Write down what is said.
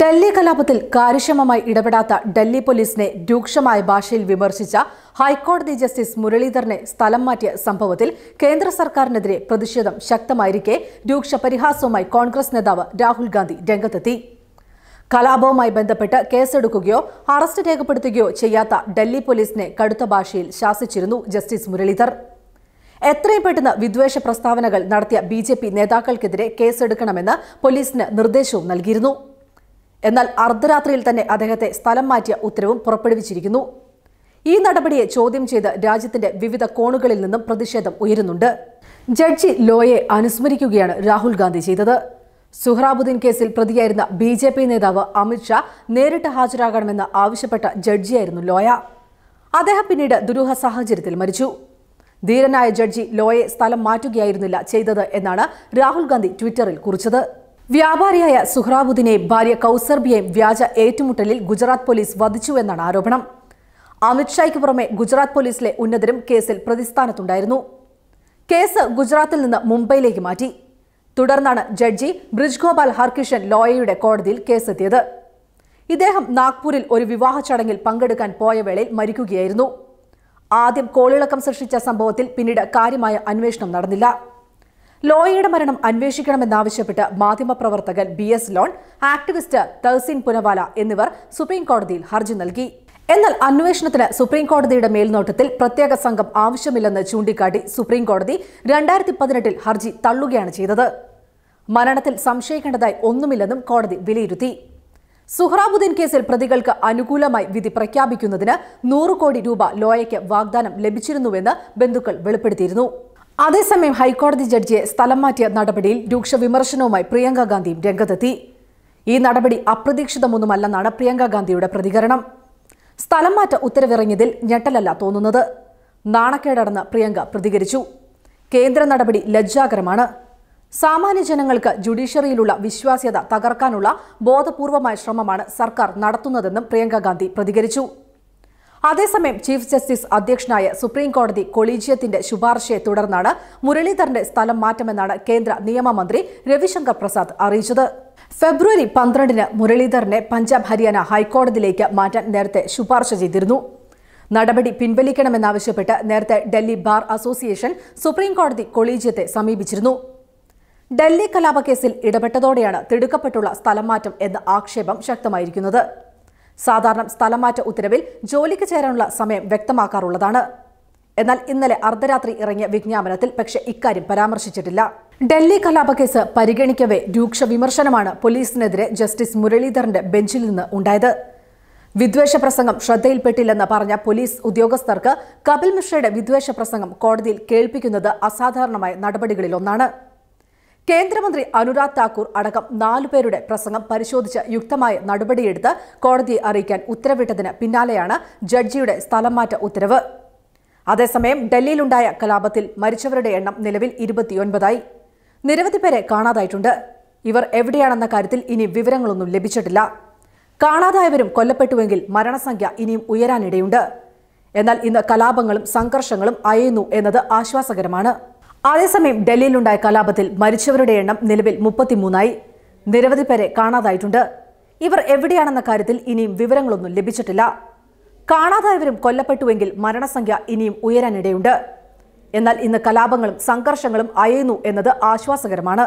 ഡൽഹി കലാപത്തിൽ കാര്യക്ഷമമായി ഇടപെടാത്ത ഡൽഹി പോലീസിനെ രൂക്ഷമായ ഭാഷയിൽ വിമർശിച്ച ഹൈക്കോടതി ജസ്റ്റിസ് മുരളീധരനെ സ്ഥലം മാറ്റിയ സംഭവത്തിൽ കേന്ദ്ര സർക്കാരിനെതിരെ പ്രതിഷേധം ശക്തമായിരിക്കെ രൂക്ഷ പരിഹാസവുമായി കോൺഗ്രസ് നേതാവ് രാഹുൽ ഗാന്ധി രംഗത്തെത്തി കലാപവുമായി ബന്ധപ്പെട്ട് കേസെടുക്കുകയോ അറസ്റ്റ് രേഖപ്പെടുത്തുകയോ ചെയ്യാത്ത ഡൽഹി പോലീസിനെ കടുത്ത ഭാഷയിൽ ശാസിച്ചിരുന്നു ജസ്റ്റിസ് മുരളീധർ എത്രയും പെട്ടെന്ന് വിദ്വേഷ പ്രസ്താവനകൾ നടത്തിയ ബി നേതാക്കൾക്കെതിരെ കേസെടുക്കണമെന്ന് പോലീസിന് നിർദ്ദേശവും നൽകിയിരുന്നു എന്നാൽ അർദ്ധരാത്രിയിൽ തന്നെ അദ്ദേഹത്തെ സ്ഥലം മാറ്റിയ ഉത്തരവും പുറപ്പെടുവിച്ചിരിക്കുന്നു ഈ നടപടിയെ ചോദ്യം ചെയ്ത് രാജ്യത്തിന്റെ വിവിധ കോണുകളിൽ നിന്നും പ്രതിഷേധം ഉയരുന്നുണ്ട് ജഡ്ജി ലോയെ അനുസ്മരിക്കുകയാണ് രാഹുൽ ഗാന്ധി ചെയ്തത് സുഹ്റാബുദ്ദീൻ കേസിൽ പ്രതിയായിരുന്ന ബി ജെ പി നേതാവ് അമിത്ഷാ നേരിട്ട് ഹാജരാകണമെന്ന് ആവശ്യപ്പെട്ട ജഡ്ജിയായിരുന്നു ലോയ അദ്ദേഹം പിന്നീട് ദുരൂഹ സാഹചര്യത്തിൽ മരിച്ചു ധീരനായ ജഡ്ജി ലോയെ സ്ഥലം മാറ്റുകയായിരുന്നില്ല ചെയ്തത് എന്നാണ് രാഹുൽ ഗാന്ധി ട്വിറ്ററിൽ കുറിച്ചത് വ്യാപാരിയായ സുഹ്റാബുദ്ദീനെ ഭാര്യ കൌസർബിയെയും വ്യാജ ഏറ്റുമുട്ടലിൽ ഗുജറാത്ത് പോലീസ് വധിച്ചുവെന്നാണ് ആരോപണം അമിത്ഷായ്ക്ക് പുറമെ ഗുജറാത്ത് പോലീസിലെ ഉന്നതരും കേസിൽ പ്രതിസ്ഥാനത്തുണ്ടായിരുന്നു കേസ് ഗുജറാത്തിൽ നിന്ന് മുംബൈയിലേക്ക് മാറ്റി തുടർന്നാണ് ജഡ്ജി ബ്രിജ് ഗോപാൽ ഹർകിഷൻ ലോയയുടെ കോടതിയിൽ കേസെത്തിയത് ഇദ്ദേഹം നാഗ്പൂരിൽ ഒരു വിവാഹ ചടങ്ങിൽ പങ്കെടുക്കാൻ പോയ വേളയിൽ മരിക്കുകയായിരുന്നു ആദ്യം കോളിളക്കം സൃഷ്ടിച്ച സംഭവത്തിൽ പിന്നീട് കാര്യമായ അന്വേഷണം നടന്നില്ല ലോയയുടെ മരണം അന്വേഷിക്കണമെന്നാവശ്യപ്പെട്ട് മാധ്യമപ്രവർത്തകൻ B S Lone activist Tehseen Poonawalla എന്നിവർ സുപ്രീം കോടതിയിൽ ഹർജി നൽകി എന്നാൽ അന്വേഷണത്തിന് സുപ്രീം കോടതിയുടെ മേൽനോട്ടത്തിൽ പ്രത്യേക സംഘം ആവശ്യമില്ലെന്ന് ചൂണ്ടിക്കാട്ടി സുപ്രീം കോടതി രണ്ടായിരത്തി പതിനെട്ടിൽ ഹർജി തള്ളുകയാണ് ചെയ്തത് മരണത്തിൽ സംശയിക്കേണ്ടതായി ഒന്നുമില്ലെന്നും കോടതി വിലയിരുത്തി സുഹ്റാബുദ്ദീൻ കേസിൽ പ്രതികൾക്ക് അനുകൂലമായി വിധി പ്രഖ്യാപിക്കുന്നതിന് നൂറ് കോടി രൂപ ലോയയ്ക്ക് വാഗ്ദാനം ലഭിച്ചിരുന്നുവെന്ന് ബന്ധുക്കൾ വെളിപ്പെടുത്തിയിരുന്നു അതേസമയം ഹൈക്കോടതി ജഡ്ജിയെ സ്ഥലം മാറ്റിയ നടപടിയിൽ രൂക്ഷ വിമർശനവുമായി പ്രിയങ്ക ഗാന്ധിയും രംഗത്തെത്തി ഈ നടപടി അപ്രതീക്ഷിതമൊന്നുമല്ലെന്നാണ് പ്രിയങ്ക ഗാന്ധിയുടെ പ്രതികരണം സ്ഥലം മാറ്റ ഉത്തരവിറങ്ങിയതിൽ ഞെട്ടലല്ല തോന്നുന്നത് നാണക്കേടടന്ന് പ്രിയങ്ക പ്രതികരിച്ചു കേന്ദ്ര നടപടി ലജ്ജാകരമാണ് സാമാന്യ ജനങ്ങൾക്ക് ജുഡീഷ്യറിയിലുള്ള വിശ്വാസ്യത തകർക്കാനുള്ള ബോധപൂർവമായ ശ്രമമാണ് സർക്കാർ നടത്തുന്നതെന്നും പ്രിയങ്ക ഗാന്ധി പ്രതികരിച്ചു അതേസമയം ചീഫ് ജസ്റ്റിസ് അധ്യക്ഷനായ സുപ്രീം കോടതി കൊളീജിയത്തിന്റെ ശുപാർശയെ തുടർന്നാണ് മുരളീധരന്റെ സ്ഥലം മാറ്റമെന്നാണ് കേന്ദ്ര നിയമമന്ത്രി രവിശങ്കർ പ്രസാദ് അറിയിച്ചത് ഫെബ്രുവരി പന്ത്രണ്ടിന് മുരളീധരനെ പഞ്ചാബ് ഹരിയാന ഹൈക്കോടതിയിലേക്ക് മാറ്റാൻ നേരത്തെ ശുപാർശ ചെയ്തിരുന്നു നടപടി പിൻവലിക്കണമെന്നാവശ്യപ്പെട്ട് നേരത്തെ ഡൽഹി ബാർ അസോസിയേഷൻ സുപ്രീം കോടതി കൊളീജിയത്തെ സമീപിച്ചിരുന്നു ഡൽഹി കലാപക്കേസിൽ ഇടപെട്ടതോടെയാണ് തിടുക്കപ്പെട്ടുള്ള സ്ഥലം മാറ്റം എന്ന ആക്ഷേപം ശക്തമായിരിക്കുന്നത് സാധാരണ സ്ഥലമാറ്റ ഉത്തരവിൽ ജോലിക്ക് ചേരാനുള്ള സമയം വ്യക്തമാക്കാറുള്ളതാണ് എന്നാൽ ഇന്നലെ അർദ്ധരാത്രി ഇറങ്ങിയ വിജ്ഞാപനത്തിൽ പക്ഷേ ഇക്കാര്യം പരാമർശിച്ചിട്ടില്ല ഡൽഹി കലാപക്കേസ് പരിഗണിക്കവേ രൂക്ഷ വിമർശനമാണ് പോലീസിനെതിരെ ജസ്റ്റിസ് മുരളീധരന്റെ ബെഞ്ചിൽ നിന്ന് ഉണ്ടായത് വിദ്വേഷ പ്രസംഗം ശ്രദ്ധയിൽപ്പെട്ടില്ലെന്ന് പറഞ്ഞ പോലീസ് ഉദ്യോഗസ്ഥർക്ക് കപിൽ മിശ്രയുടെ വിദ്വേഷ പ്രസംഗം കോടതിയിൽ കേൾപ്പിക്കുന്നത് അസാധാരണമായ നടപടികളിലൊന്നാണ് കേന്ദ്രമന്ത്രി അനുരാഗ് താക്കൂർ അടക്കം നാലുപേരുടെ പ്രസംഗം പരിശോധിച്ച് യുക്തമായ നടപടിയെടുത്ത് കോടതിയെ അറിയിക്കാൻ ഉത്തരവിട്ടതിന് പിന്നാലെയാണ് ജഡ്ജിയുടെ സ്ഥലംമാറ്റ ഉത്തരവ് അതേസമയം ഡൽഹിയിലുണ്ടായ കലാപത്തിൽ മരിച്ചവരുടെ എണ്ണം നിലവിൽ ഇരുപത്തിയൊൻപതായി നിരവധി പേരെ കാണാതായിട്ടുണ്ട് ഇവർ എവിടെയാണെന്ന കാര്യത്തിൽ ഇനി വിവരങ്ങളൊന്നും ലഭിച്ചിട്ടില്ല കാണാതായവരും കൊല്ലപ്പെട്ടുവെങ്കിൽ മരണസംഖ്യ ഇനിയും ഉയരാനിടയുണ്ട് എന്നാൽ ഇന്ന് കലാപങ്ങളും സംഘർഷങ്ങളും അയയുന്നു എന്നത് ആശ്വാസകരമാണ് അതേസമയം ഡൽഹിയിലുണ്ടായ കലാപത്തിൽ മരിച്ചവരുടെ എണ്ണം നിലവിൽ മുപ്പത്തിമൂന്നായി നിരവധി പേരെ കാണാതായിട്ടുണ്ട് ഇവർ എവിടെയാണെന്ന കാര്യത്തിൽ ഇനിയും വിവരങ്ങളൊന്നും ലഭിച്ചിട്ടില്ല കാണാതായവരും കൊല്ലപ്പെട്ടുവെങ്കിൽ മരണസംഖ്യ ഇനിയും ഉയരാനിടയുണ്ട് എന്നാൽ ഇന്ന് കലാപങ്ങളും സംഘർഷങ്ങളും അയയുന്നു എന്നത് ആശ്വാസകരമാണ്